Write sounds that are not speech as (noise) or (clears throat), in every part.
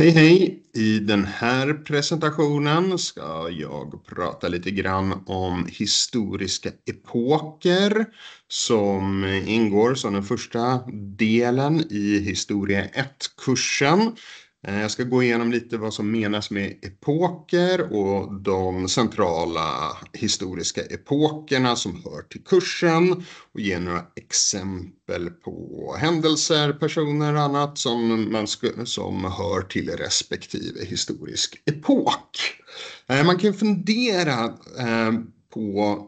Hej hej! I den här presentationen ska jag prata lite grann om historiska epoker som ingår som den första delen i historia 1-kursen Eh, jag ska gå igenom lite vad som menas med epoker och de centrala historiska epokerna som hör till kursen och ge några exempel på händelser, personer och annat som, man som hör till respektive historisk epok. Eh, man kan fundera eh, på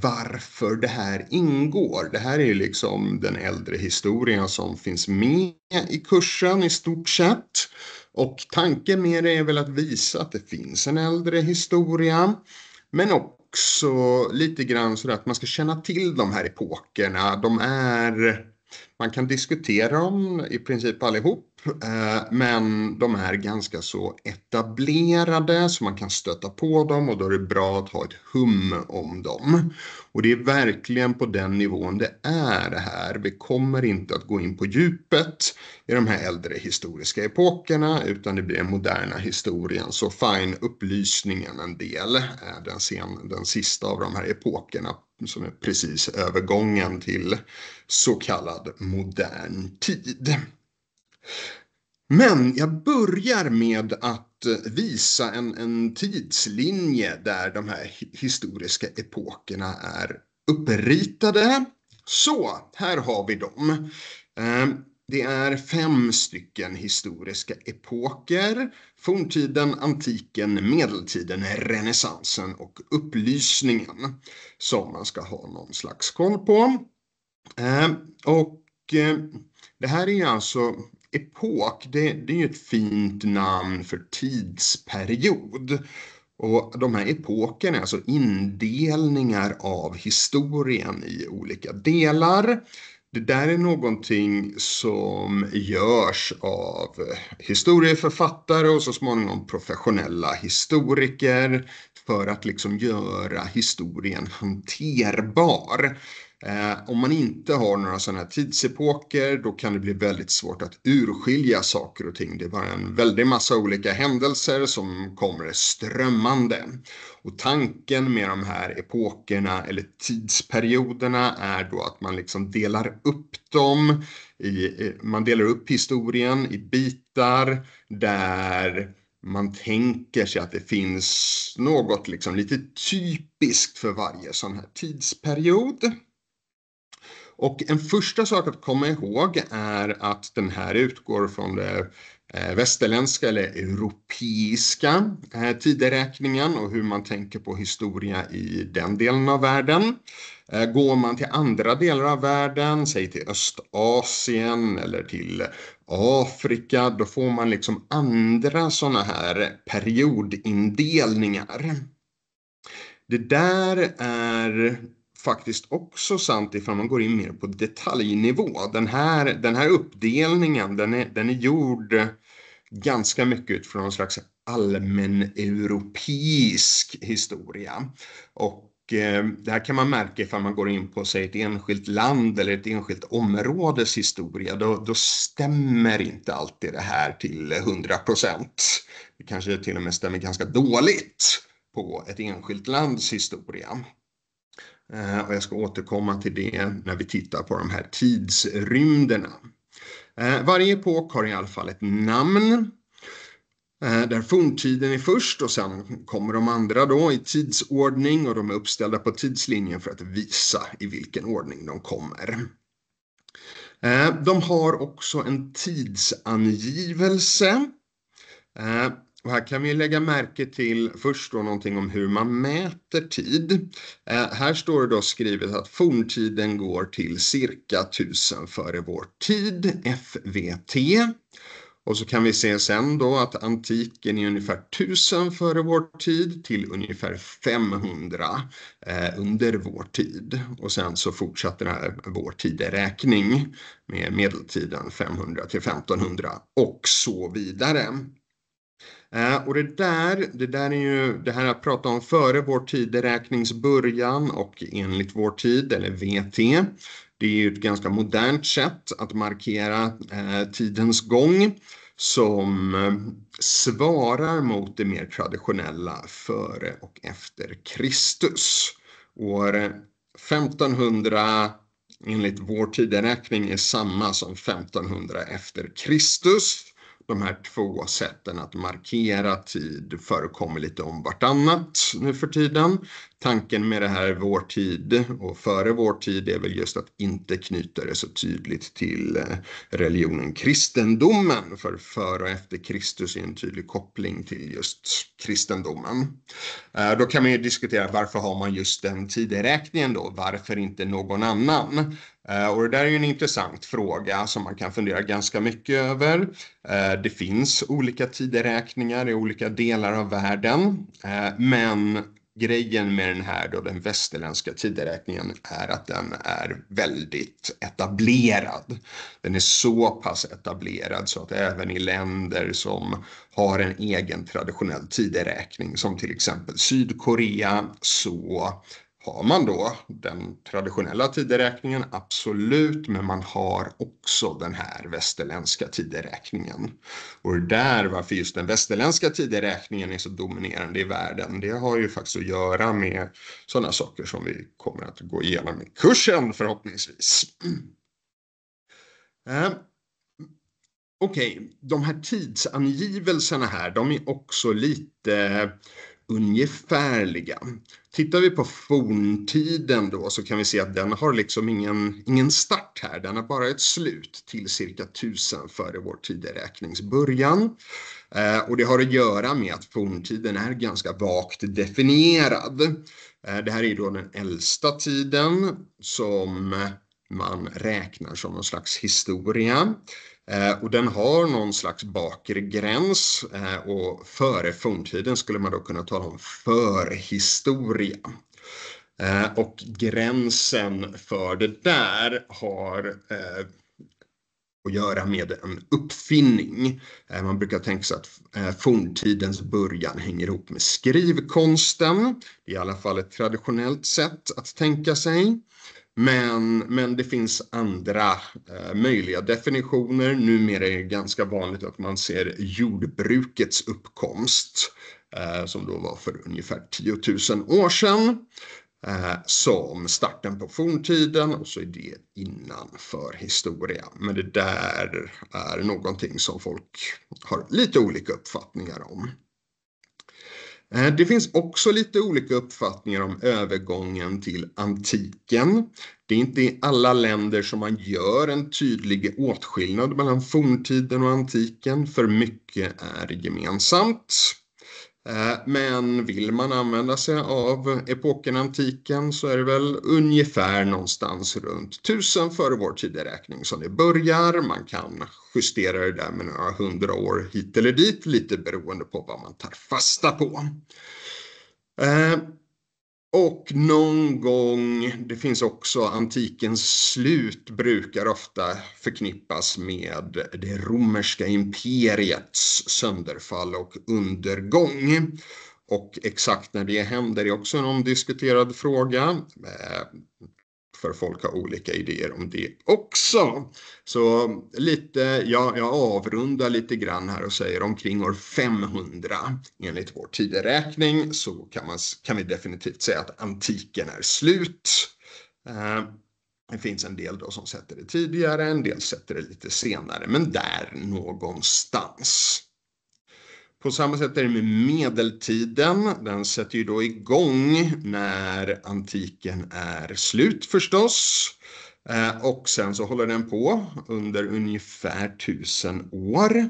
varför det här ingår. Det här är ju liksom den äldre historien som finns med i kursen i stort sett. Och tanken med det är väl att visa att det finns en äldre historia. Men också lite grann så att man ska känna till de här epokerna. De är man kan diskutera dem i princip allihop, eh, men de är ganska så etablerade så man kan stöta på dem och då är det bra att ha ett hum om dem. Och det är verkligen på den nivån det är här. Vi kommer inte att gå in på djupet i de här äldre historiska epokerna utan det blir den moderna historien. Så fine, upplysningen en del, eh, den, sen, den sista av de här epokerna som är precis övergången till så kallad modern tid. Men jag börjar med att visa en, en tidslinje där de här historiska epokerna är uppritade. Så, här har vi dem. Ehm, det är fem stycken historiska epoker. Forntiden, antiken, medeltiden, renässansen och upplysningen. Som man ska ha någon slags koll på. Eh, och eh, det här är alltså epok, det, det är ju ett fint namn för tidsperiod. Och de här epokerna är alltså indelningar av historien i olika delar det där är någonting som görs av historieförfattare och så småningom professionella historiker för att liksom göra historien hanterbar. Eh, om man inte har några sådana här tidsepoker då kan det bli väldigt svårt att urskilja saker och ting. Det är bara en väldig massa olika händelser som kommer strömmande. Och tanken med de här epokerna eller tidsperioderna är då att man liksom delar upp dem. I, man delar upp historien i bitar där man tänker sig att det finns något liksom lite typiskt för varje sån här tidsperiod. Och en första sak att komma ihåg är att den här utgår från det eh, västerländska eller europeiska eh, tideräkningen och hur man tänker på historia i den delen av världen. Eh, går man till andra delar av världen, säg till Östasien eller till Afrika, då får man liksom andra sådana här periodindelningar. Det där är faktiskt också sant ifall man går in mer på detaljnivå. Den här, den här uppdelningen den är, den är gjord ganska mycket utifrån någon slags allmäneuropeisk historia. Och eh, det här kan man märka ifall man går in på säg ett enskilt land eller ett enskilt områdes historia. Då, då stämmer inte alltid det här till 100 procent. Det kanske till och med stämmer ganska dåligt på ett enskilt lands historia. Eh, och jag ska återkomma till det när vi tittar på de här tidsrymderna. Eh, varje epok har i alla fall ett namn. Eh, där forntiden är först och sen kommer de andra då i tidsordning och de är uppställda på tidslinjen för att visa i vilken ordning de kommer. De har också en tidsangivelse och här kan vi lägga märke till först då någonting om hur man mäter tid. Eh, här står det då skrivet att forntiden går till cirka 1000 före vår tid, FVT. Och så kan vi se sen då att antiken är ungefär 1000 före vår tid till ungefär 500 eh, under vår tid. Och sen så fortsatte det här vår tideräkning med medeltiden 500 till 1500 och så vidare. Eh, och det där, det där är ju det här att prata om före vår tideräknings början och enligt vår tid eller VT. Det är ju ett ganska modernt sätt att markera eh, tidens gång som eh, svarar mot det mer traditionella före och efter Kristus. År 1500 enligt vår tideräkning är samma som 1500 efter Kristus de här två sätten att markera tid förekommer lite om vartannat nu för tiden. Tanken med det här vår tid och före vår tid är väl just att inte knyta det så tydligt till eh, religionen kristendomen, för före och efter Kristus är en tydlig koppling till just kristendomen. Eh, då kan man ju diskutera varför har man just den tideräkningen då? Varför inte någon annan? Eh, och det där är ju en intressant fråga som man kan fundera ganska mycket över. Eh, det finns olika tideräkningar i olika delar av världen, eh, men grejen med den här då, den västerländska tideräkningen är att den är väldigt etablerad. Den är så pass etablerad så att även i länder som har en egen traditionell tideräkning som till exempel Sydkorea så har man då den traditionella tideräkningen, absolut, men man har också den här västerländska tideräkningen. Och det där varför just den västerländska tideräkningen är så dominerande i världen, det har ju faktiskt att göra med sådana saker som vi kommer att gå igenom i kursen förhoppningsvis. (clears throat) Eh. Okej, okay. de här tidsangivelserna här, de är också lite ungefärliga. Tittar vi på forntiden då så kan vi se att den har liksom ingen, ingen start här, den har bara ett slut till cirka 1000 före vår tideräkningsbörjan. Eh, och det har att göra med att forntiden är ganska vagt definierad. Eh, det här är då den äldsta tiden som man räknar som någon slags historia. Eh, och den har någon slags bakre gräns eh, och före forntiden skulle man då kunna tala om förhistoria. Eh, och gränsen för det där har att göra med en uppfinning. Man brukar tänka sig att forntidens början hänger ihop med skrivkonsten. Det är i alla fall ett traditionellt sätt att tänka sig. Men, men det finns andra eh, möjliga definitioner. Numera är det ganska vanligt att man ser jordbrukets uppkomst, eh, som då var för ungefär 10 000 år sedan, eh, som starten på forntiden och så är det innan historia. Men det där är någonting som folk har lite olika uppfattningar om. Eh, det finns också lite olika uppfattningar om övergången till antiken. Det är inte i alla länder som man gör en tydlig åtskillnad mellan forntiden och antiken, för mycket är gemensamt. Eh, men vill man använda sig av epoken antiken så är det väl ungefär någonstans runt 1000 före vår tideräkning som det börjar. Man kan justera det där med några hundra år hit eller dit lite beroende på vad man tar fasta på. Eh, och någon gång, det finns också antikens slut, brukar ofta förknippas med det romerska imperiets sönderfall och undergång. Och exakt när det händer är också en omdiskuterad fråga. Eh, för folk har olika idéer om det också. Så lite, ja, jag avrundar lite grann här och säger omkring år 500 enligt vår tideräkning så kan, man, kan vi definitivt säga att antiken är slut. Eh, det finns en del då som sätter det tidigare, en del sätter det lite senare, men där någonstans. På samma sätt är det med medeltiden. Den sätter ju då igång när antiken är slut förstås. Eh, och sen så håller den på under ungefär tusen år.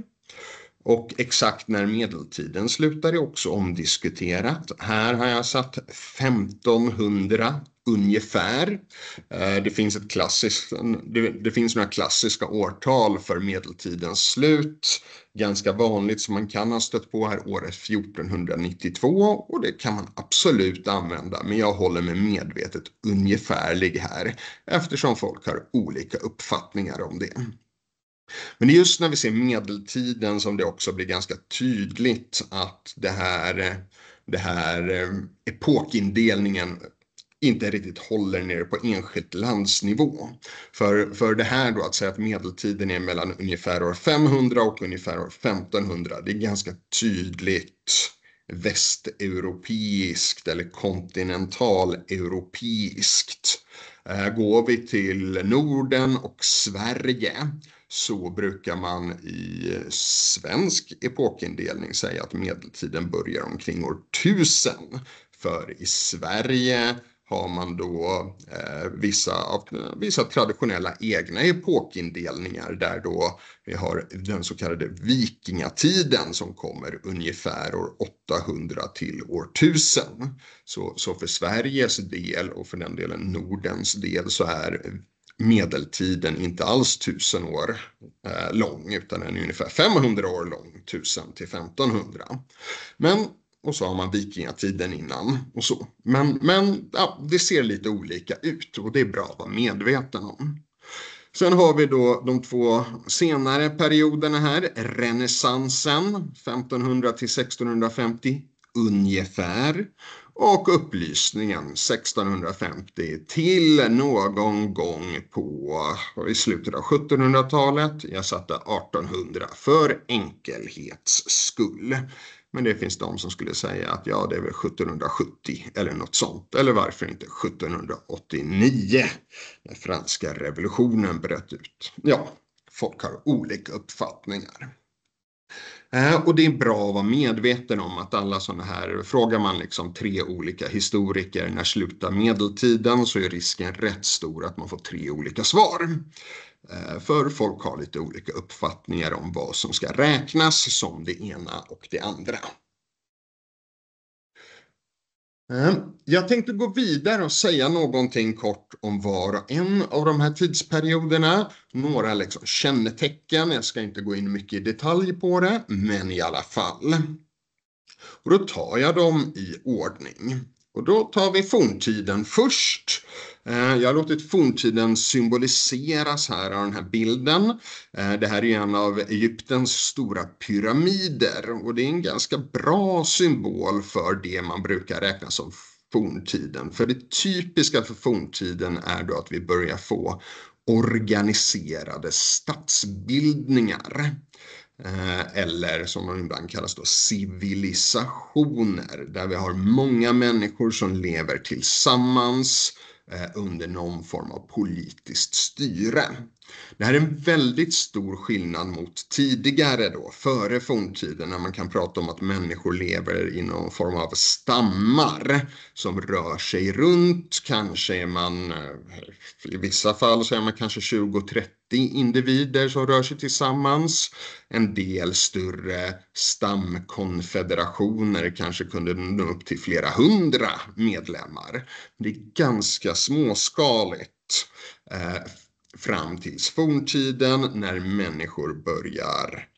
Och exakt när medeltiden slutar är också omdiskuterat. Här har jag satt 1500 ungefär. Eh, det finns, ett klassiskt, det, finns några klassiska årtal för medeltidens slut. Ganska vanligt som man kan ha stött på här året 1492 och det kan man absolut använda men jag håller mig medvetet ungefärlig här eftersom folk har olika uppfattningar om det. Men det är just när vi ser medeltiden som det också blir ganska tydligt att det här, det här eh, epokindelningen inte riktigt håller nere på enskilt landsnivå. För, för det här då att säga att medeltiden är mellan ungefär år 500 och ungefär år 1500, det är ganska tydligt västeuropeiskt eller kontinentaleuropeiskt. Eh, går vi till Norden och Sverige så brukar man i svensk epokindelning säga att medeltiden börjar omkring år 1000. För i Sverige har man då eh, vissa, vissa traditionella egna epokindelningar där då vi har den så kallade vikingatiden som kommer ungefär år 800 till år 1000. Så, så för Sveriges del och för den delen Nordens del så är medeltiden inte alls tusen år eh, lång utan den är ungefär 500 år lång, 1000 till 1500. Men, och så har man vikingatiden innan och så. Men, men ja, det ser lite olika ut och det är bra att vara medveten om. Sen har vi då de två senare perioderna här, renässansen 1500 till 1650 ungefär och upplysningen 1650 till någon gång på i slutet av 1700-talet. Jag satte 1800 för enkelhets skull. Men det finns de som skulle säga att ja, det är väl 1770 eller något sånt. Eller varför inte 1789 när franska revolutionen bröt ut. Ja, folk har olika uppfattningar. Eh, och det är bra att vara medveten om att alla sådana här, frågar man liksom tre olika historiker när slutar medeltiden så är risken rätt stor att man får tre olika svar. Eh, för folk har lite olika uppfattningar om vad som ska räknas som det ena och det andra. Ehm, jag tänkte gå vidare och säga någonting kort om var och en av de här tidsperioderna. Några liksom kännetecken, jag ska inte gå in mycket i detalj på det, men i alla fall. Och då tar jag dem i ordning. Och då tar vi forntiden först. Eh, jag har låtit forntiden symboliseras här av den här bilden. Eh, det här är en av Egyptens stora pyramider och det är en ganska bra symbol för det man brukar räkna som forntiden. För det typiska för forntiden är då att vi börjar få organiserade statsbildningar. Eh, eller som de ibland kallas då civilisationer där vi har många människor som lever tillsammans eh, under någon form av politiskt styre. Det här är en väldigt stor skillnad mot tidigare då, före forntiden, när man kan prata om att människor lever i någon form av stammar som rör sig runt. Kanske är man, eh, i vissa fall så är man kanske 20-30 individer som rör sig tillsammans. En del större stamkonfederationer kanske kunde nå upp till flera hundra medlemmar. Det är ganska småskaligt eh, fram till forntiden när människor börjar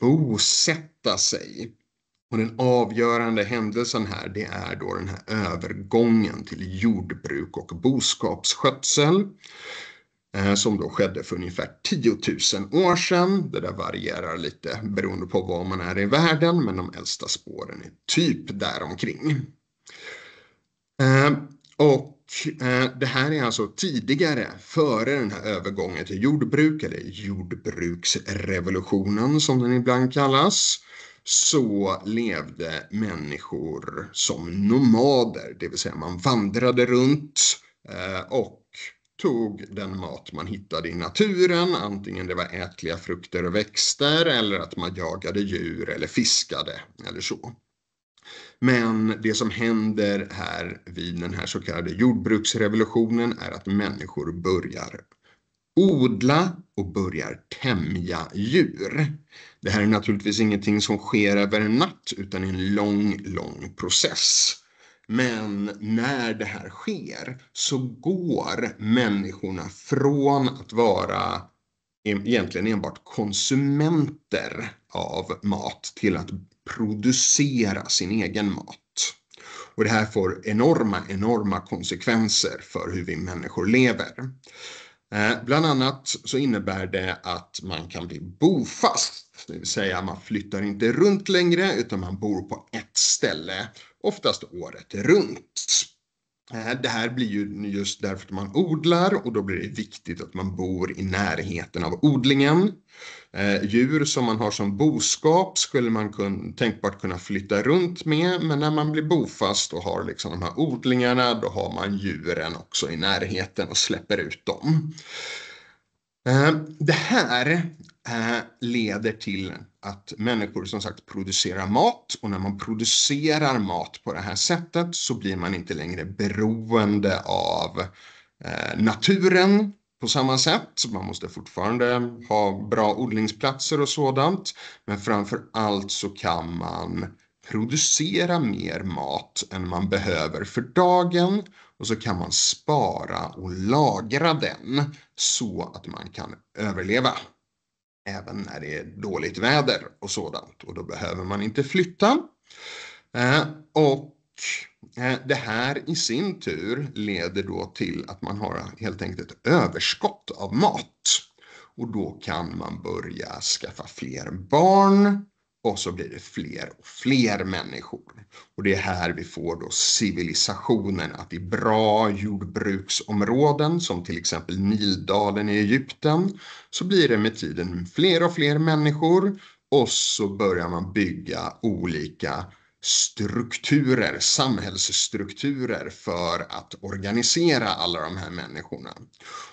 bosätta sig. Och den avgörande händelsen här det är då den här övergången till jordbruk och boskapsskötsel eh, som då skedde för ungefär 10 000 år sedan. Det där varierar lite beroende på var man är i världen men de äldsta spåren är typ däromkring. Eh, och eh, det här är alltså tidigare, före den här övergången till jordbruk, eller jordbruksrevolutionen som den ibland kallas, så levde människor som nomader, det vill säga man vandrade runt eh, och tog den mat man hittade i naturen, antingen det var ätliga frukter och växter eller att man jagade djur eller fiskade eller så. Men det som händer här vid den här så kallade jordbruksrevolutionen är att människor börjar odla och börjar tämja djur. Det här är naturligtvis ingenting som sker över en natt utan en lång, lång process. Men när det här sker så går människorna från att vara egentligen enbart konsumenter av mat till att producera sin egen mat. Och det här får enorma, enorma konsekvenser för hur vi människor lever. Eh, bland annat så innebär det att man kan bli bofast, det vill säga man flyttar inte runt längre utan man bor på ett ställe, oftast året runt. Eh, det här blir ju just därför att man odlar och då blir det viktigt att man bor i närheten av odlingen. Eh, djur som man har som boskap skulle man kun, tänkbart kunna flytta runt med men när man blir bofast och har liksom de här odlingarna då har man djuren också i närheten och släpper ut dem. Eh, det här Eh, leder till att människor som sagt producerar mat och när man producerar mat på det här sättet så blir man inte längre beroende av eh, naturen på samma sätt. Man måste fortfarande ha bra odlingsplatser och sådant. Men framför allt så kan man producera mer mat än man behöver för dagen och så kan man spara och lagra den så att man kan överleva även när det är dåligt väder och sådant. Och då behöver man inte flytta. Eh, och eh, det här i sin tur leder då till att man har helt enkelt ett överskott av mat. Och då kan man börja skaffa fler barn. Och så blir det fler och fler människor. Och det är här vi får då civilisationen att i bra jordbruksområden som till exempel Nildalen i Egypten så blir det med tiden fler och fler människor och så börjar man bygga olika strukturer, samhällsstrukturer för att organisera alla de här människorna.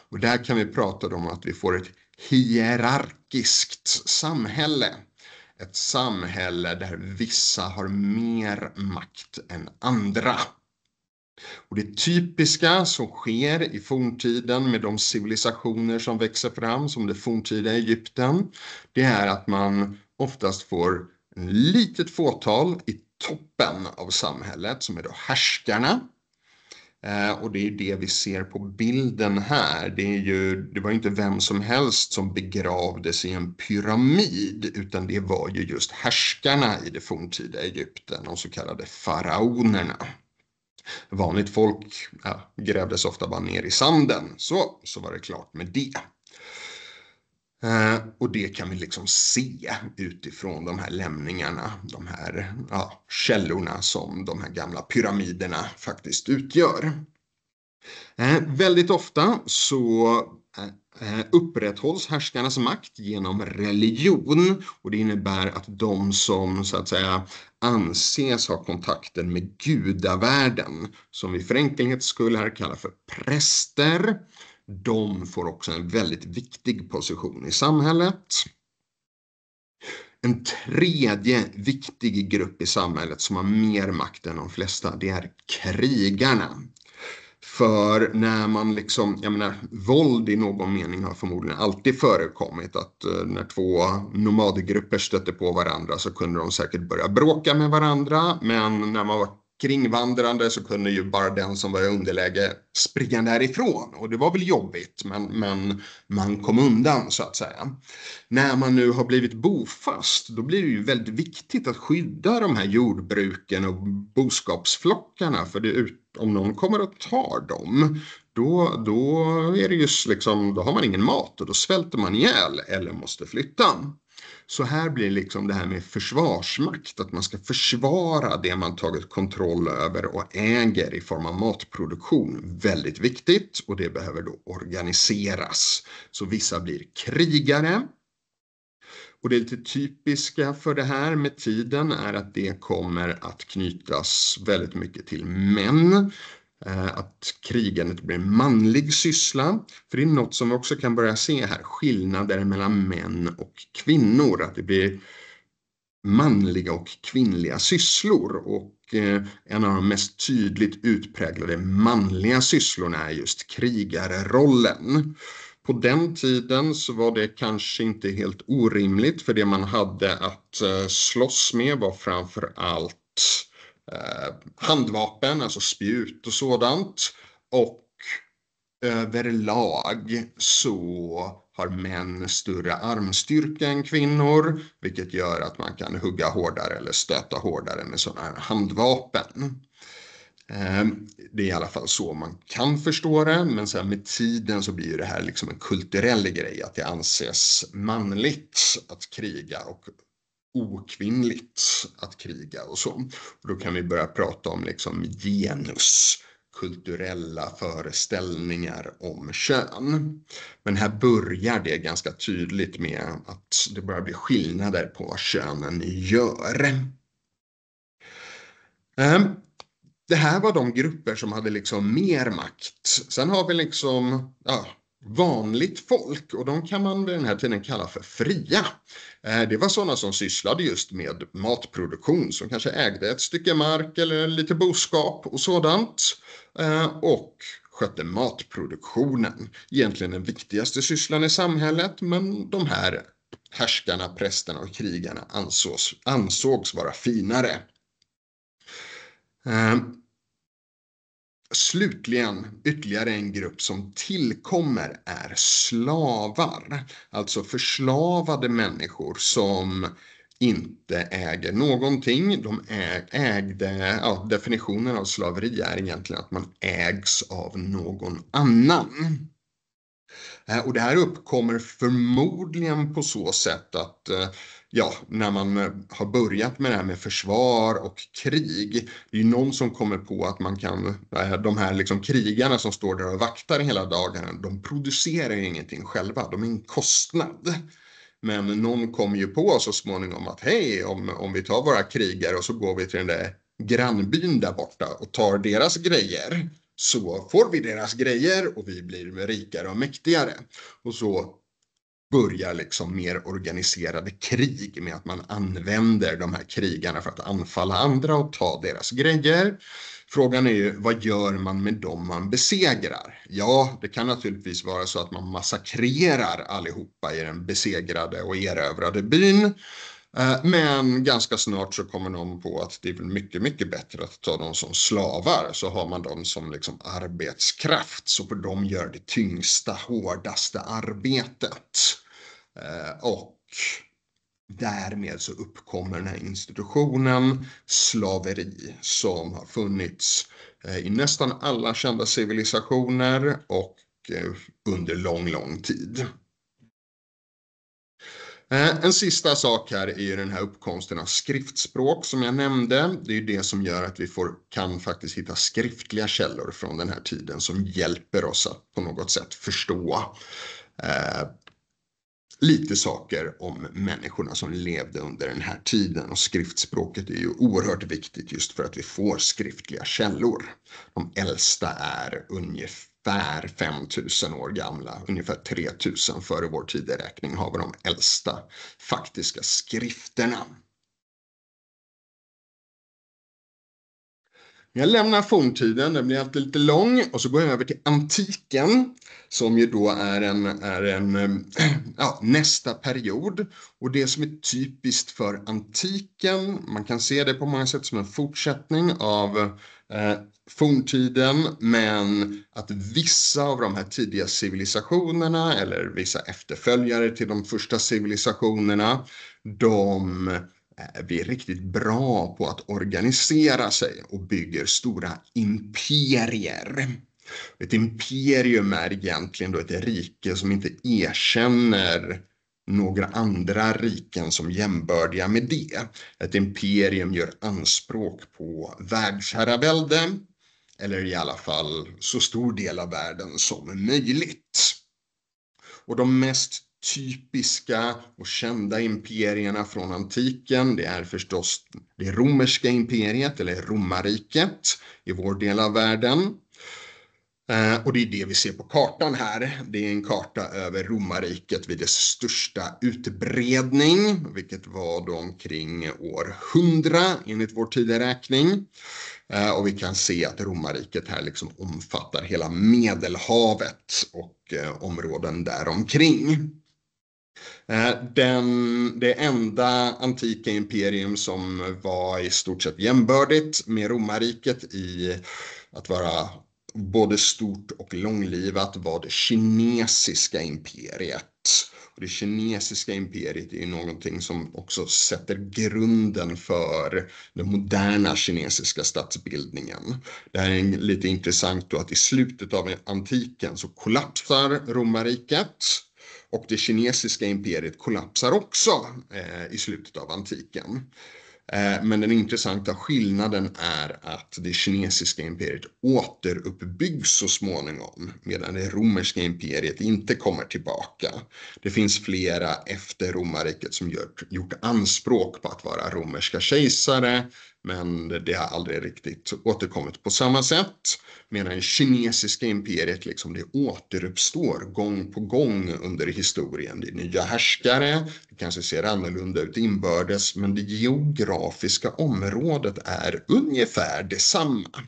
Och där kan vi prata om att vi får ett hierarkiskt samhälle ett samhälle där vissa har mer makt än andra. Och det typiska som sker i forntiden med de civilisationer som växer fram som det forntida Egypten, det är att man oftast får ett litet fåtal i toppen av samhället som är då härskarna Eh, och det är ju det vi ser på bilden här. Det, är ju, det var ju inte vem som helst som begravdes i en pyramid utan det var ju just härskarna i det forntida Egypten, de så kallade faraonerna. Vanligt folk ja, grävdes ofta bara ner i sanden, så, så var det klart med det. Eh, och det kan vi liksom se utifrån de här lämningarna, de här ja, källorna som de här gamla pyramiderna faktiskt utgör. Eh, väldigt ofta så eh, upprätthålls härskarnas makt genom religion och det innebär att de som så att säga anses ha kontakten med gudavärlden, som vi för enkelhets skull här kallar för präster, de får också en väldigt viktig position i samhället. En tredje viktig grupp i samhället som har mer makt än de flesta, det är krigarna. För när man liksom, jag menar, våld i någon mening har förmodligen alltid förekommit. Att eh, när två nomadgrupper stötte på varandra så kunde de säkert börja bråka med varandra. Men när man var kringvandrande så kunde ju bara den som var i underläge springa därifrån. Och det var väl jobbigt, men, men man kom undan så att säga. När man nu har blivit bofast, då blir det ju väldigt viktigt att skydda de här jordbruken och boskapsflockarna. För ut, om någon kommer och tar dem, då, då, är det just liksom, då har man ingen mat och då svälter man ihjäl eller måste flytta. Så här blir liksom det här med försvarsmakt, att man ska försvara det man tagit kontroll över och äger i form av matproduktion väldigt viktigt och det behöver då organiseras. Så vissa blir krigare. Och det lite typiska för det här med tiden är att det kommer att knytas väldigt mycket till män Eh, att krigandet blir en manlig syssla. För det är något som vi också kan börja se här, skillnader mellan män och kvinnor, att det blir manliga och kvinnliga sysslor. Och eh, en av de mest tydligt utpräglade manliga sysslorna är just krigarrollen. På den tiden så var det kanske inte helt orimligt för det man hade att eh, slåss med var framför allt Eh, handvapen, alltså spjut och sådant. Och överlag så har män större armstyrka än kvinnor, vilket gör att man kan hugga hårdare eller stöta hårdare med sådana här handvapen. Eh, det är i alla fall så man kan förstå det, men sen med tiden så blir det här liksom en kulturell grej att det anses manligt att kriga och okvinnligt att kriga och så. Och då kan vi börja prata om liksom genus kulturella föreställningar om kön. Men här börjar det ganska tydligt med att det börjar bli skillnader på vad könen gör. Ehm, det här var de grupper som hade liksom mer makt. Sen har vi liksom, ja, vanligt folk och de kan man vid den här tiden kalla för fria. Eh, det var sådana som sysslade just med matproduktion som kanske ägde ett stycke mark eller lite boskap och sådant eh, och skötte matproduktionen. Egentligen den viktigaste sysslan i samhället men de här härskarna, prästerna och krigarna ansågs, ansågs vara finare. Eh, Slutligen, ytterligare en grupp som tillkommer är slavar. Alltså förslavade människor som inte äger någonting. De ägde, ja, definitionen av slaveri är egentligen att man ägs av någon annan. Eh, och det här uppkommer förmodligen på så sätt att eh, ja, när man eh, har börjat med det här med försvar och krig, det är ju någon som kommer på att man kan, eh, de här liksom krigarna som står där och vaktar hela dagen, de producerar ju ingenting själva, de är en kostnad. Men någon kom ju på så småningom att hej, om, om vi tar våra krigare och så går vi till den där grannbyn där borta och tar deras grejer så får vi deras grejer och vi blir rikare och mäktigare. Och så börjar liksom mer organiserade krig med att man använder de här krigarna för att anfalla andra och ta deras grejer. Frågan är ju vad gör man med dem man besegrar? Ja, det kan naturligtvis vara så att man massakrerar allihopa i den besegrade och erövrade byn. Eh, men ganska snart så kommer någon på att det är mycket, mycket bättre att ta dem som slavar så har man dem som liksom arbetskraft så för dem gör det tyngsta, hårdaste arbetet. Eh, och därmed så uppkommer den här institutionen slaveri som har funnits eh, i nästan alla kända civilisationer och eh, under lång, lång tid. En sista sak här är ju den här uppkomsten av skriftspråk som jag nämnde. Det är ju det som gör att vi får, kan faktiskt hitta skriftliga källor från den här tiden som hjälper oss att på något sätt förstå eh, lite saker om människorna som levde under den här tiden och skriftspråket är ju oerhört viktigt just för att vi får skriftliga källor. De äldsta är ungefär 5000 år gamla, ungefär 3000 före vår tideräkning har vi de äldsta faktiska skrifterna. Jag lämnar forntiden, den blir alltid lite lång, och så går jag över till antiken som ju då är en, är en ehm, (clears throat) ja, nästa period. Och det som är typiskt för antiken, man kan se det på många sätt som en fortsättning av eh, forntiden, men att vissa av de här tidiga civilisationerna eller vissa efterföljare till de första civilisationerna, de blir riktigt bra på att organisera sig och bygger stora imperier. Ett imperium är egentligen då ett rike som inte erkänner några andra riken som jämbördiga med det. Ett imperium gör anspråk på världsherravälde, eller i alla fall så stor del av världen som möjligt. Och de mest typiska och kända imperierna från antiken. Det är förstås det romerska imperiet, eller romarriket, i vår del av världen. Eh, och det är det vi ser på kartan här. Det är en karta över romarriket vid dess största utbredning, vilket var då omkring år 100 enligt vår tideräkning. Eh, och vi kan se att romarriket här liksom omfattar hela Medelhavet och eh, områden däromkring. Eh, den, det enda antika imperium som var i stort sett jämbördigt med romarriket i att vara både stort och långlivat var det kinesiska imperiet. Och det kinesiska imperiet är ju någonting som också sätter grunden för den moderna kinesiska statsbildningen. Det här är lite intressant då att i slutet av antiken så kollapsar romarriket och det kinesiska imperiet kollapsar också eh, i slutet av antiken. Eh, men den intressanta skillnaden är att det kinesiska imperiet återuppbyggs så småningom medan det romerska imperiet inte kommer tillbaka. Det finns flera efter romarriket som gjort, gjort anspråk på att vara romerska kejsare men det har aldrig riktigt återkommit på samma sätt. Medan kinesiska imperiet liksom det återuppstår gång på gång under historien. Det är nya härskare, det kanske ser annorlunda ut inbördes men det geografiska området är ungefär detsamma.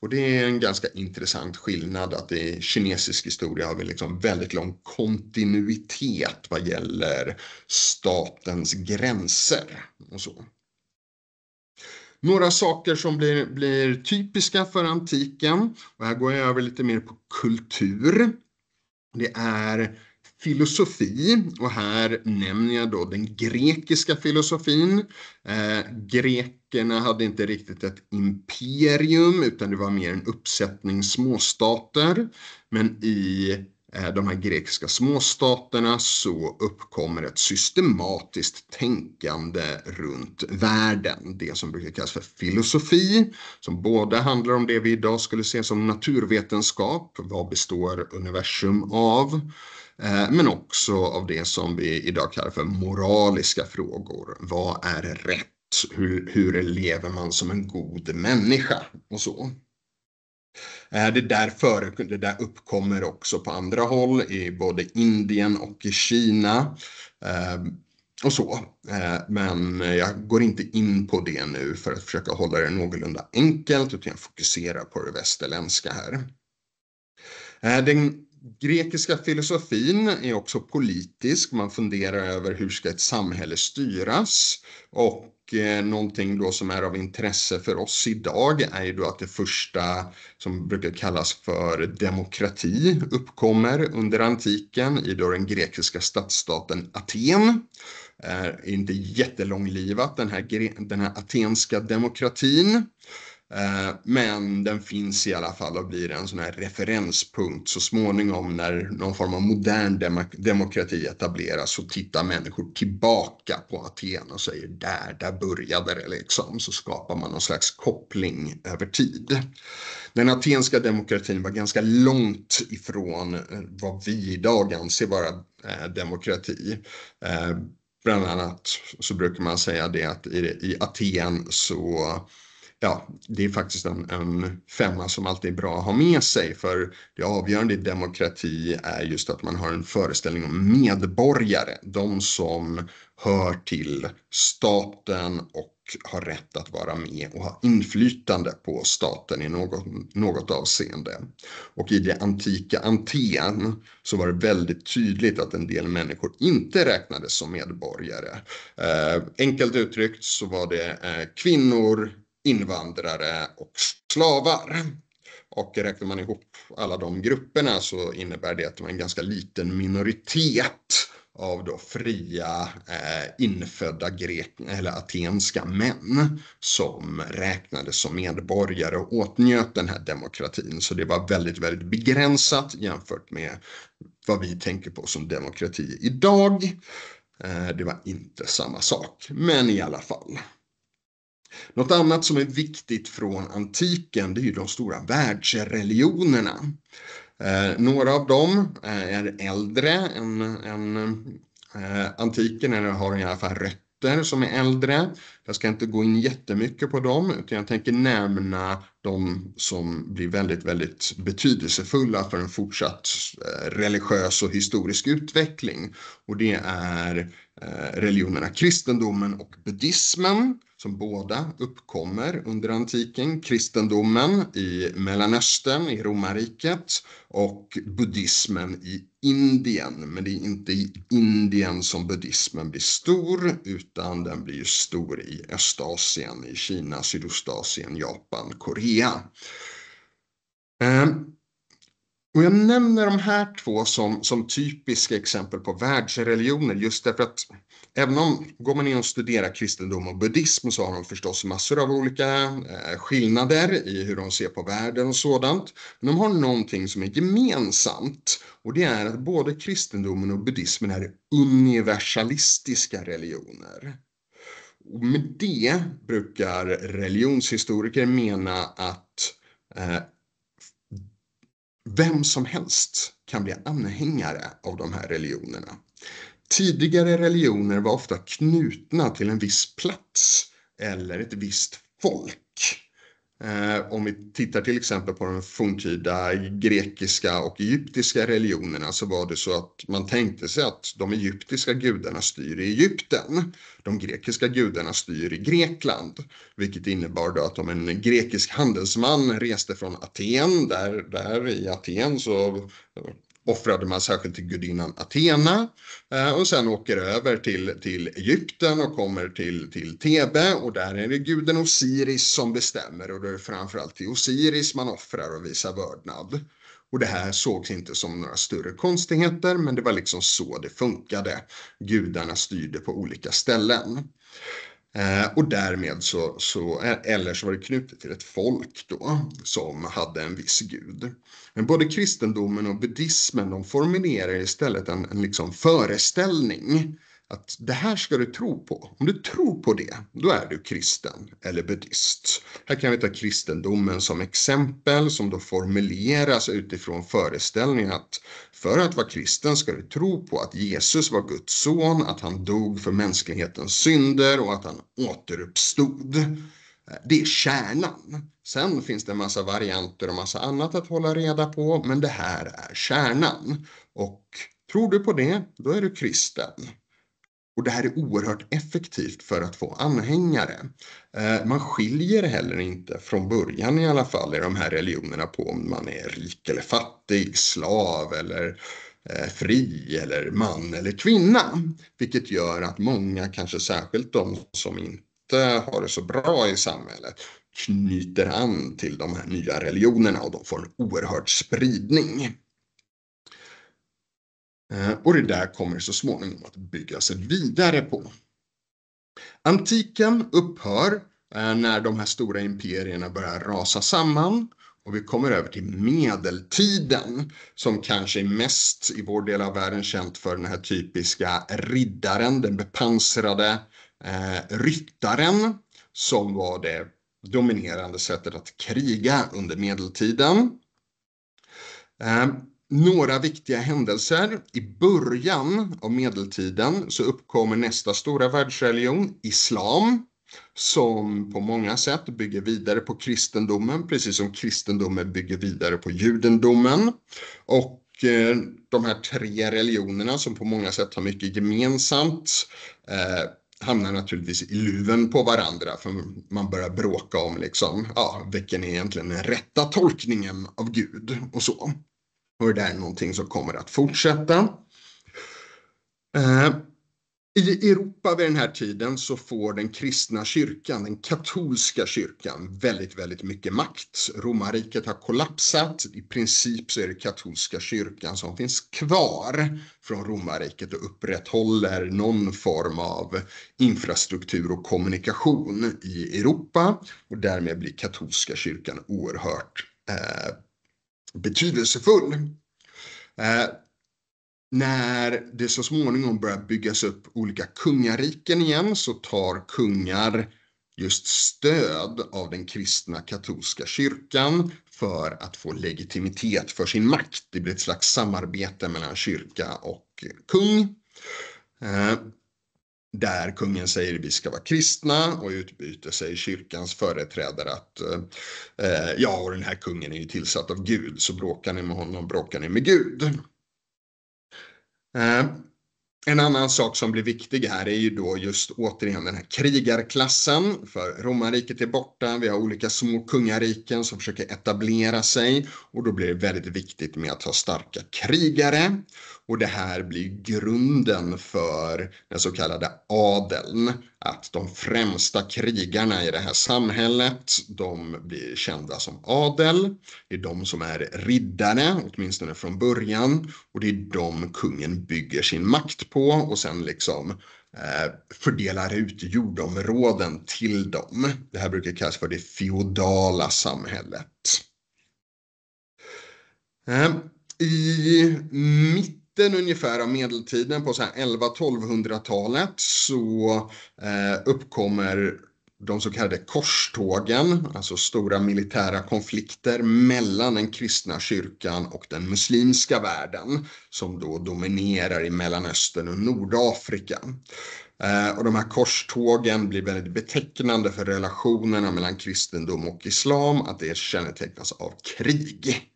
Och det är en ganska intressant skillnad att i kinesisk historia har vi liksom väldigt lång kontinuitet vad gäller statens gränser och så. Några saker som blir, blir typiska för antiken, och här går jag över lite mer på kultur. Det är filosofi och här nämner jag då den grekiska filosofin. Eh, grekerna hade inte riktigt ett imperium utan det var mer en uppsättning småstater. Men i Eh, de här grekiska småstaterna så uppkommer ett systematiskt tänkande runt världen. Det som brukar kallas för filosofi, som både handlar om det vi idag skulle se som naturvetenskap, vad består universum av? Eh, men också av det som vi idag kallar för moraliska frågor. Vad är rätt? Hur, hur lever man som en god människa? Och så. Eh, det där, för, det där uppkommer också på andra håll, i både Indien och i Kina. Ehm, och så. Eh, men jag går inte in på det nu för att försöka hålla det någorlunda enkelt, utan jag fokuserar på det västerländska här. Eh, den grekiska filosofin är också politisk. Man funderar över hur ska ett samhälle styras? Och eh, någonting då som är av intresse för oss idag är ju då att det första som brukar kallas för demokrati uppkommer under antiken i då den grekiska stadsstaten Aten. Är inte jättelånglivat den här, den här atenska demokratin. Eh, men den finns i alla fall och blir en sån här referenspunkt så småningom när någon form av modern demokrati etableras så tittar människor tillbaka på Aten och säger där, där började det liksom. Så skapar man någon slags koppling över tid. Den atenska demokratin var ganska långt ifrån eh, vad vi idag anser vara eh, demokrati. bland annat så brukar man säga det att i Aten så ja, det är faktiskt en, en, femma som alltid är bra att ha med sig för det avgörande i demokrati är just att man har en föreställning om medborgare, de som hör till staten och har rätt att vara med och ha inflytande på staten i något, något avseende. Och i det antika Anten så var det väldigt tydligt att en del människor inte räknades som medborgare. Eh, enkelt uttryckt så var det eh, kvinnor, invandrare och slavar. Och räknar man ihop alla de grupperna så innebär det att det var en ganska liten minoritet av då fria eh, infödda grek eller atenska män som räknades som medborgare och åtnjöt den här demokratin. Så det var väldigt, väldigt begränsat jämfört med vad vi tänker på som demokrati idag. Eh, det var inte samma sak, men i alla fall. Något annat som är viktigt från antiken det är ju de stora världsreligionerna. Eh, några av dem eh, är äldre än, än eh, antiken eller har i alla fall rötter som är äldre. Jag ska inte gå in jättemycket på dem utan jag tänker nämna de som blir väldigt, väldigt betydelsefulla för en fortsatt eh, religiös och historisk utveckling. Och det är eh, religionerna kristendomen och buddhismen som båda uppkommer under antiken. Kristendomen i Mellanöstern, i romarriket och buddhismen i Indien. Men det är inte i Indien som buddhismen blir stor utan den blir stor i Östasien, i Kina, Sydostasien, Japan, Korea. Ehm, och jag nämner de här två som, som typiska exempel på världsreligioner just därför att även om går man in och studerar kristendom och buddhism så har de förstås massor av olika eh, skillnader i hur de ser på världen och sådant. Men de har någonting som är gemensamt och det är att både kristendomen och buddhismen är universalistiska religioner. Och med det brukar religionshistoriker mena att eh, vem som helst kan bli anhängare av de här religionerna. Tidigare religioner var ofta knutna till en viss plats eller ett visst folk. Eh, om vi tittar till exempel på de forntida grekiska och egyptiska religionerna så var det så att man tänkte sig att de egyptiska gudarna styr i Egypten. De grekiska gudarna styr i Grekland, vilket innebar då att om en grekisk handelsman reste från Aten, där, där i Aten så offrade man särskilt till gudinnan Athena eh, och sen åker över till, till Egypten och kommer till, till Thebe och där är det guden Osiris som bestämmer och det är det framförallt till Osiris man offrar och visar vördnad. Och det här sågs inte som några större konstigheter, men det var liksom så det funkade. Gudarna styrde på olika ställen. Eh, och därmed så, så, eh, eller så var det knutet till ett folk då som hade en viss gud. Men både kristendomen och buddhismen de formulerar istället en, en liksom föreställning att det här ska du tro på. Om du tror på det, då är du kristen eller buddhist. Här kan vi ta kristendomen som exempel som då formuleras utifrån föreställningen att för att vara kristen ska du tro på att Jesus var Guds son, att han dog för mänsklighetens synder och att han återuppstod. Det är kärnan. Sen finns det en massa varianter och massa annat att hålla reda på, men det här är kärnan. Och tror du på det, då är du kristen. Och det här är oerhört effektivt för att få anhängare. Eh, man skiljer heller inte, från början i alla fall, i de här religionerna på om man är rik eller fattig, slav eller eh, fri eller man eller kvinna. Vilket gör att många, kanske särskilt de som inte har det så bra i samhället, knyter an till de här nya religionerna och de får en oerhörd spridning. Eh, och det där kommer så småningom att byggas vidare på. Antiken upphör eh, när de här stora imperierna börjar rasa samman och vi kommer över till medeltiden som kanske är mest i vår del av världen känt för den här typiska riddaren, den bepansrade eh, ryttaren som var det dominerande sättet att kriga under medeltiden. Eh, några viktiga händelser. I början av medeltiden så uppkommer nästa stora världsreligion, islam, som på många sätt bygger vidare på kristendomen, precis som kristendomen bygger vidare på judendomen. Och eh, de här tre religionerna som på många sätt har mycket gemensamt eh, hamnar naturligtvis i luven på varandra för man börjar bråka om liksom, ja, vilken är egentligen den rätta tolkningen av Gud och så. Och det där är någonting som kommer att fortsätta. Eh, I Europa vid den här tiden så får den kristna kyrkan, den katolska kyrkan, väldigt, väldigt mycket makt. Romarriket har kollapsat. I princip så är det katolska kyrkan som finns kvar från romarriket och upprätthåller någon form av infrastruktur och kommunikation i Europa. Och därmed blir katolska kyrkan oerhört eh, betydelsefull. Eh, när det så småningom börjar byggas upp olika kungariken igen så tar kungar just stöd av den kristna katolska kyrkan för att få legitimitet för sin makt. Det blir ett slags samarbete mellan kyrka och kung. Eh, där kungen säger att vi ska vara kristna och utbyte säger kyrkans företrädare att eh, ja, och den här kungen är ju tillsatt av Gud, så bråkar ni med honom bråkar ni med Gud. Eh, en annan sak som blir viktig här är ju då just återigen den här krigarklassen, för romarriket är borta, vi har olika små kungariken som försöker etablera sig och då blir det väldigt viktigt med att ha starka krigare. Och det här blir grunden för den så kallade adeln. Att de främsta krigarna i det här samhället, de blir kända som adel. Det är de som är riddare, åtminstone från början. Och det är de kungen bygger sin makt på och sen liksom eh, fördelar ut jordområden till dem. Det här brukar kallas för det feodala samhället. Eh, I mitt mitten ungefär av medeltiden på 11-1200-talet så eh, uppkommer de så kallade korstågen, alltså stora militära konflikter mellan den kristna kyrkan och den muslimska världen som då dominerar i Mellanöstern och Nordafrika. Eh, och de här korstågen blir väldigt betecknande för relationerna mellan kristendom och islam, att det kännetecknas av krig.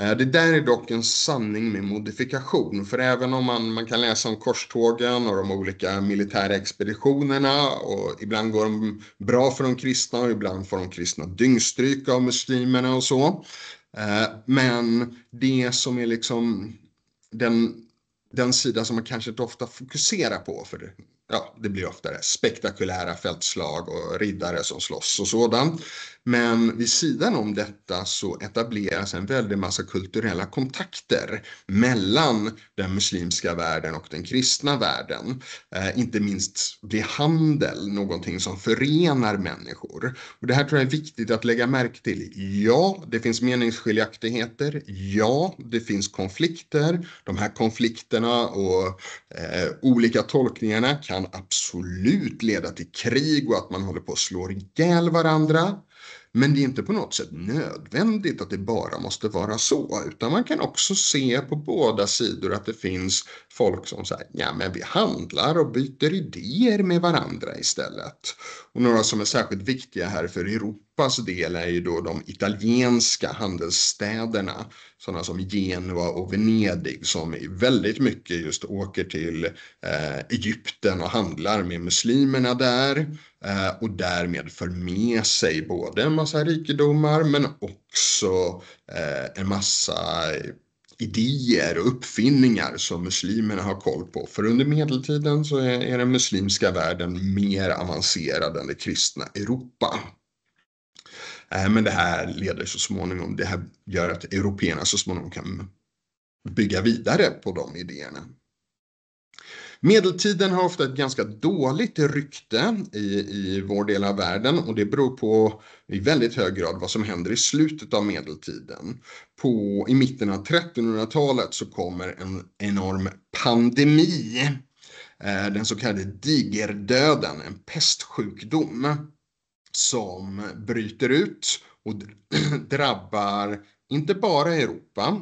Eh, det där är dock en sanning med modifikation, för även om man, man kan läsa om korstågen och de olika militära expeditionerna och ibland går de bra för de kristna och ibland får de kristna dyngstryk av muslimerna och så. Eh, men det som är liksom den, den sida som man kanske inte ofta fokuserar på, för ja, det blir oftare spektakulära fältslag och riddare som slåss och sådant. Men vid sidan om detta så etableras en väldig massa kulturella kontakter mellan den muslimska världen och den kristna världen. Eh, inte minst blir handel någonting som förenar människor. Och det här tror jag är viktigt att lägga märke till. Ja, det finns meningsskiljaktigheter. Ja, det finns konflikter. De här konflikterna och eh, olika tolkningarna kan absolut leda till krig och att man håller på att slå ihjäl varandra. Men det är inte på något sätt nödvändigt att det bara måste vara så, utan man kan också se på båda sidor att det finns folk som säger ja men vi handlar och byter idéer med varandra istället. Och några som är särskilt viktiga här för Europas del är ju då de italienska handelsstäderna, sådana som Genua och Venedig som väldigt mycket just åker till eh, Egypten och handlar med muslimerna där Eh, och därmed för med sig både en massa rikedomar men också eh, en massa idéer och uppfinningar som muslimerna har koll på. För under medeltiden så är den muslimska världen mer avancerad än det kristna Europa. Eh, men det här leder så småningom, det här gör att européerna så småningom kan bygga vidare på de idéerna. Medeltiden har ofta ett ganska dåligt rykte i, i vår del av världen och det beror på i väldigt hög grad vad som händer i slutet av medeltiden. På, I mitten av 1300-talet så kommer en enorm pandemi, eh, den så kallade digerdöden, en pestsjukdom som bryter ut och (clears throat) drabbar inte bara Europa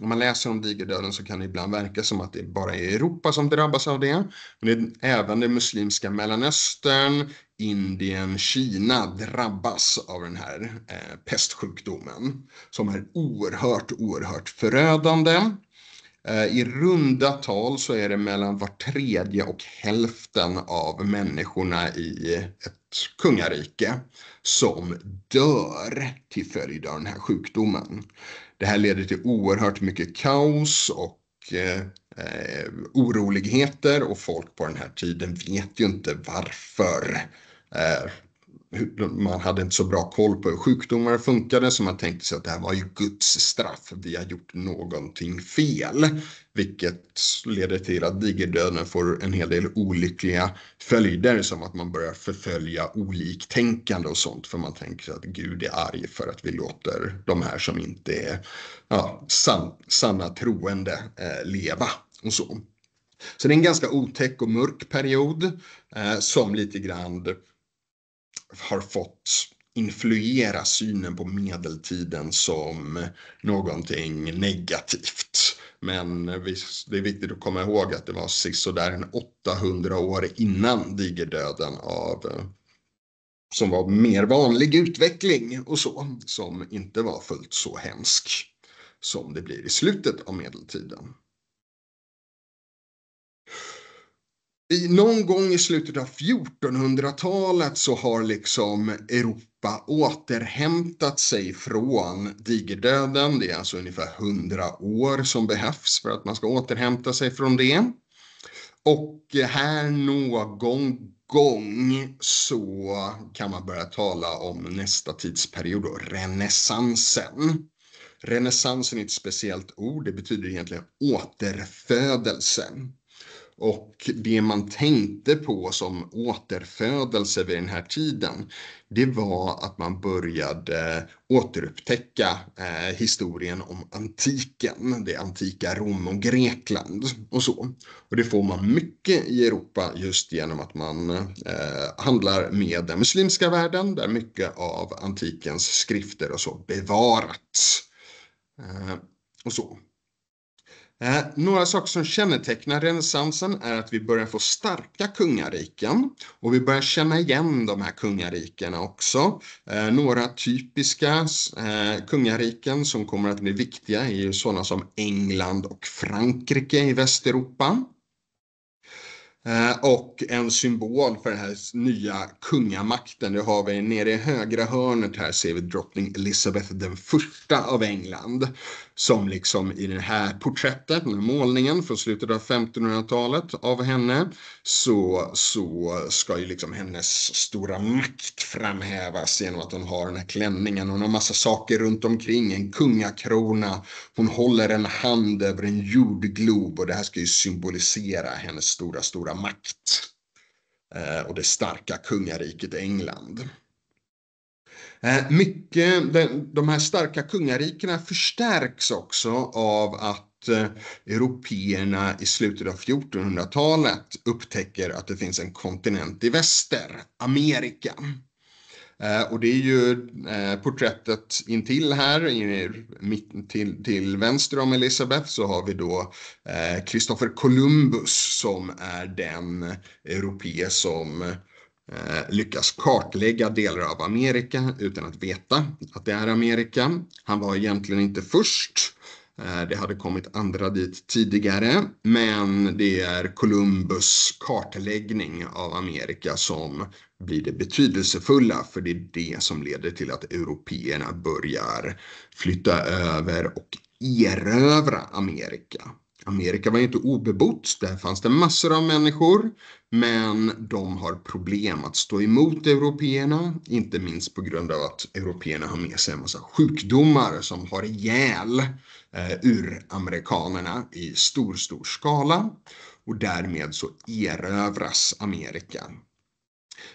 när man läser om digerdöden så kan det ibland verka som att det bara är Europa som drabbas av det. Men det, även det muslimska Mellanöstern, Indien, Kina drabbas av den här eh, pestsjukdomen. Som är oerhört, oerhört förödande. Eh, I runda tal så är det mellan var tredje och hälften av människorna i ett kungarike som dör till följd av den här sjukdomen. Det här leder till oerhört mycket kaos och eh, eh, oroligheter och folk på den här tiden vet ju inte varför. Eh, man hade inte så bra koll på hur sjukdomar funkade så man tänkte sig att det här var ju Guds straff. Vi har gjort någonting fel, vilket leder till att digerdöden får en hel del olyckliga följder som att man börjar förfölja oliktänkande och sånt för man tänker sig att Gud är arg för att vi låter de här som inte är ja, san, sanna troende eh, leva och så. Så det är en ganska otäck och mörk period eh, som lite grann har fått influera synen på medeltiden som någonting negativt. Men det är viktigt att komma ihåg att det var sisådär 800 år innan digerdöden av eh, som var mer vanlig utveckling och så, som inte var fullt så hemsk som det blir i slutet av medeltiden i, någon gång i slutet av 1400-talet så har liksom Europa återhämtat sig från digerdöden. Det är alltså ungefär 100 år som behövs för att man ska återhämta sig från det. Och här någon gång så kan man börja tala om nästa tidsperiod, då, renässansen. Renässansen är ett speciellt ord, det betyder egentligen återfödelsen. Och det man tänkte på som återfödelse vid den här tiden, det var att man började återupptäcka eh, historien om antiken, det antika Rom och Grekland och så. Och det får man mycket i Europa just genom att man eh, handlar med den muslimska världen där mycket av antikens skrifter och så bevarats. Eh, och så. Eh, några saker som kännetecknar renässansen är att vi börjar få starka kungariken och vi börjar känna igen de här kungarikena också. Eh, några typiska eh, kungariken som kommer att bli viktiga är ju sådana som England och Frankrike i Västeuropa. Och en symbol för den här nya kungamakten, det har vi nere i högra hörnet här ser vi drottning Elizabeth den första av England som liksom i det här porträttet, den här målningen från slutet av 1500-talet av henne, så, så ska ju liksom hennes stora makt framhävas genom att hon har den här klänningen, hon har massa saker runt omkring, en kungakrona, hon håller en hand över en jordglob och det här ska ju symbolisera hennes stora, stora makt eh, och det starka kungariket England. Eh, mycket, de här starka kungarikena förstärks också av att eh, européerna i slutet av 1400-talet upptäcker att det finns en kontinent i väster, Amerika. Eh, och det är ju porträttet intill här, mitt till, till vänster om Elisabeth så har vi då Kristoffer Columbus som är den europé som Eh, lyckas kartlägga delar av Amerika utan att veta att det är Amerika. Han var egentligen inte först. Eh, det hade kommit andra dit tidigare, men det är Columbus kartläggning av Amerika som blir det betydelsefulla, för det är det som leder till att européerna börjar flytta över och erövra Amerika. Amerika var ju inte obebott, där fanns det massor av människor. Men de har problem att stå emot européerna, inte minst på grund av att européerna har med sig en massa sjukdomar som har ihjäl eh, uramerikanerna i stor, stor skala. Och därmed så erövras Amerika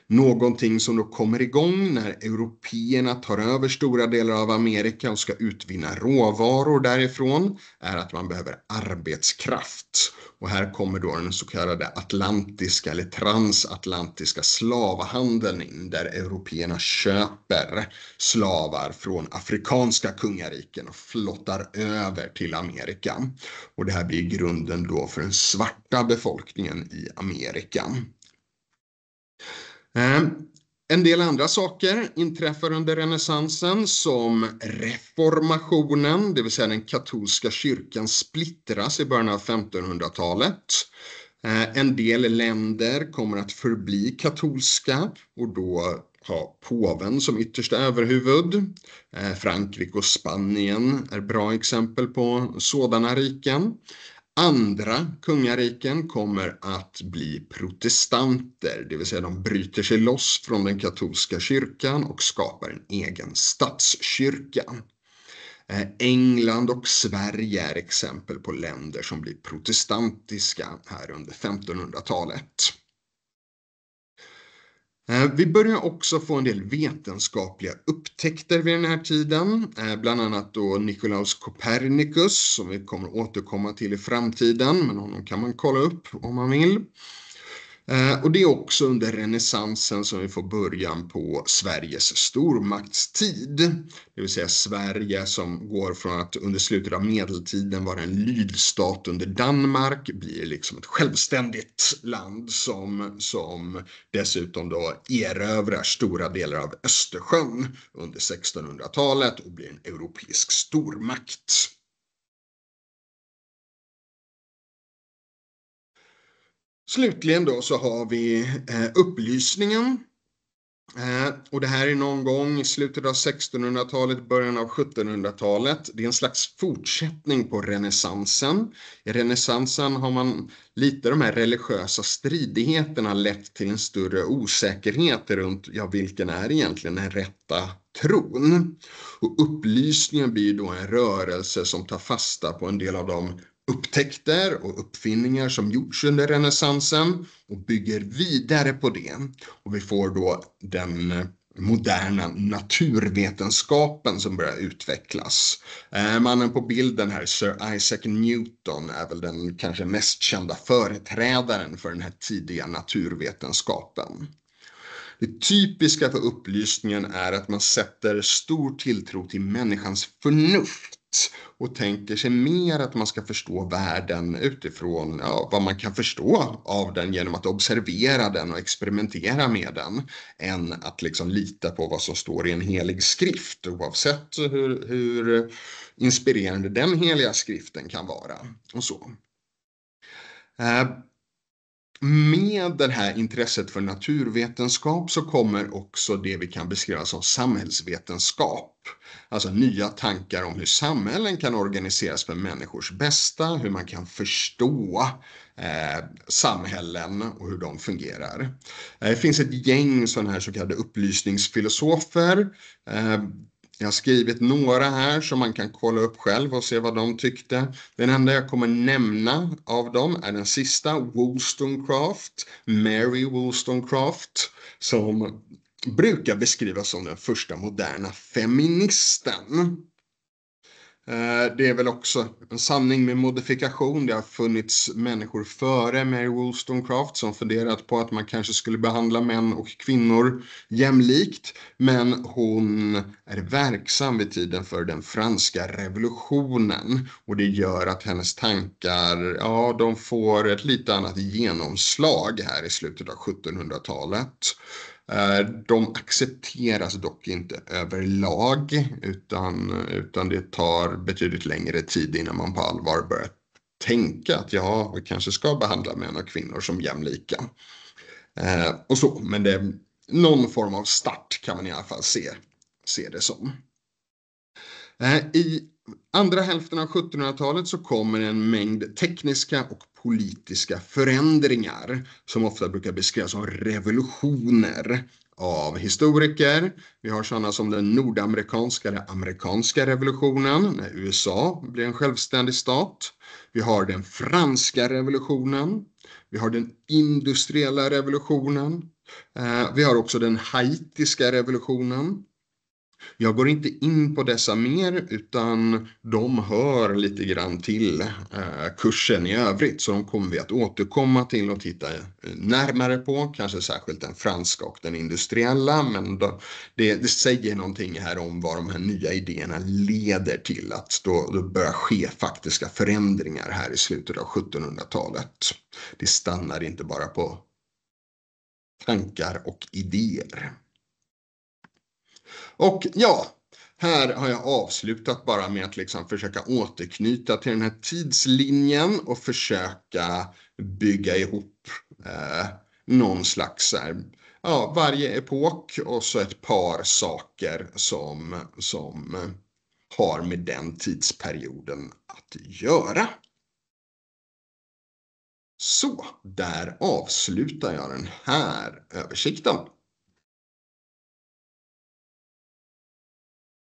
Någonting som då kommer igång när européerna tar över stora delar av Amerika och ska utvinna råvaror därifrån är att man behöver arbetskraft. Och här kommer då den så kallade atlantiska eller transatlantiska slavhandeln in där européerna köper slavar från afrikanska kungariken och flottar över till Amerika. Och det här blir grunden då för den svarta befolkningen i Amerika. Eh, en del andra saker inträffar under renässansen som reformationen, det vill säga den katolska kyrkan splittras i början av 1500-talet. Eh, en del länder kommer att förbli katolska och då ha påven som yttersta överhuvud. Eh, Frankrike och Spanien är bra exempel på sådana riken. Andra kungariken kommer att bli protestanter, det vill säga de bryter sig loss från den katolska kyrkan och skapar en egen statskyrka. Eh, England och Sverige är exempel på länder som blir protestantiska här under 1500-talet. Eh, vi börjar också få en del vetenskapliga upptäckter vid den här tiden, eh, bland annat då Nikolaus Copernicus som vi kommer återkomma till i framtiden, men honom kan man kolla upp om man vill. Eh, och det är också under renässansen som vi får början på Sveriges stormaktstid. Det vill säga Sverige som går från att under slutet av medeltiden vara en lydstat under Danmark, blir liksom ett självständigt land som, som dessutom då erövrar stora delar av Östersjön under 1600-talet och blir en europeisk stormakt. Slutligen då så har vi eh, upplysningen. Eh, och det här är någon gång i slutet av 1600-talet, början av 1700-talet. Det är en slags fortsättning på renässansen. I renässansen har man lite de här religiösa stridigheterna lett till en större osäkerhet runt, ja vilken är egentligen den rätta tron? Och upplysningen blir då en rörelse som tar fasta på en del av de upptäckter och uppfinningar som gjorts under renässansen och bygger vidare på det. Och vi får då den eh, moderna naturvetenskapen som börjar utvecklas. Eh, mannen på bilden här, Sir Isaac Newton, är väl den kanske mest kända företrädaren för den här tidiga naturvetenskapen. Det typiska för upplysningen är att man sätter stor tilltro till människans förnuft och tänker sig mer att man ska förstå världen utifrån ja, vad man kan förstå av den genom att observera den och experimentera med den än att liksom lita på vad som står i en helig skrift oavsett hur, hur inspirerande den heliga skriften kan vara och så. Eh, med det här intresset för naturvetenskap så kommer också det vi kan beskriva som samhällsvetenskap. Alltså nya tankar om hur samhällen kan organiseras för människors bästa, hur man kan förstå eh, samhällen och hur de fungerar. Eh, det finns ett gäng sådana här så kallade upplysningsfilosofer. Eh, jag har skrivit några här som man kan kolla upp själv och se vad de tyckte. Den enda jag kommer nämna av dem är den sista, Wollstonecraft, Mary Wollstonecraft, som brukar beskrivas som den första moderna feministen. Eh, det är väl också en sanning med modifikation. Det har funnits människor före Mary Wollstonecraft som funderat på att man kanske skulle behandla män och kvinnor jämlikt. Men hon är verksam vid tiden för den franska revolutionen och det gör att hennes tankar, ja, de får ett lite annat genomslag här i slutet av 1700-talet. Eh, de accepteras dock inte överlag utan, utan det tar betydligt längre tid innan man på allvar börjar tänka att ja, vi kanske ska behandla män och kvinnor som jämlika. Eh, och så, men det, någon form av start kan man i alla fall se, se det som. Eh, I andra hälften av 1700-talet så kommer en mängd tekniska och politiska förändringar som ofta brukar beskrivas som revolutioner av historiker. Vi har sådana som den nordamerikanska eller amerikanska revolutionen när USA blir en självständig stat. Vi har den franska revolutionen. Vi har den industriella revolutionen. Eh, vi har också den haitiska revolutionen jag går inte in på dessa mer utan de hör lite grann till eh, kursen i övrigt så de kommer vi att återkomma till och titta eh, närmare på, kanske särskilt den franska och den industriella men det, det säger någonting här om vad de här nya idéerna leder till att då, då börjar ske faktiska förändringar här i slutet av 1700-talet. Det stannar inte bara på tankar och idéer. Och ja, här har jag avslutat bara med att liksom försöka återknyta till den här tidslinjen och försöka bygga ihop eh, någon slags här, eh, ja, varje epok och så ett par saker som, som eh, har med den tidsperioden att göra. Så, där avslutar jag den här översikten.